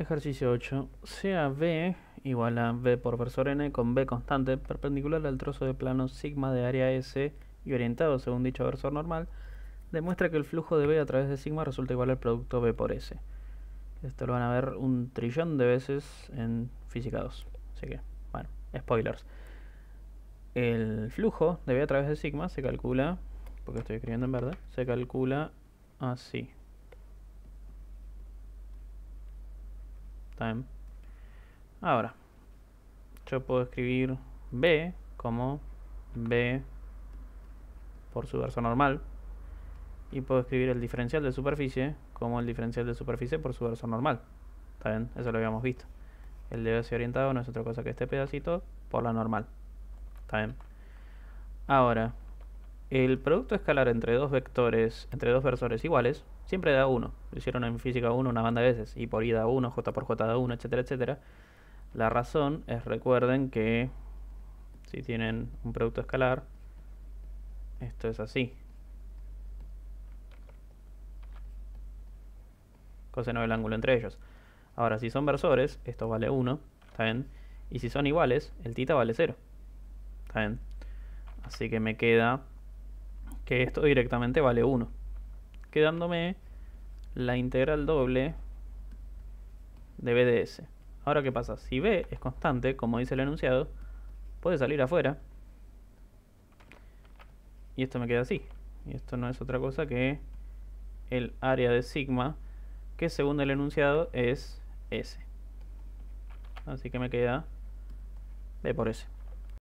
Ejercicio 8. Sea B igual a B por versor N con B constante perpendicular al trozo de plano sigma de área S y orientado según dicho versor normal, demuestra que el flujo de B a través de sigma resulta igual al producto B por S. Esto lo van a ver un trillón de veces en Física 2. Así que, bueno, spoilers. El flujo de B a través de sigma se calcula, porque estoy escribiendo en verde, se calcula así. Ahora, yo puedo escribir B como B por su verso normal. Y puedo escribir el diferencial de superficie como el diferencial de superficie por su verso normal. ¿Está Eso lo habíamos visto. El de orientado no es otra cosa que este pedacito por la normal. ¿Está Ahora, el producto escalar entre dos vectores, entre dos versores iguales, siempre da 1. Lo hicieron en física 1 una banda de veces, y por i da 1, j por j da 1, etcétera, etcétera. La razón es, recuerden que si tienen un producto escalar, esto es así. Coseno del ángulo entre ellos. Ahora, si son versores, esto vale 1, ¿está bien? Y si son iguales, el tita vale 0, ¿está bien? Así que me queda que esto directamente vale 1. Quedándome la integral doble de b de s. Ahora, ¿qué pasa? Si b es constante, como dice el enunciado, puede salir afuera. Y esto me queda así. Y esto no es otra cosa que el área de sigma, que según el enunciado es s. Así que me queda b por s.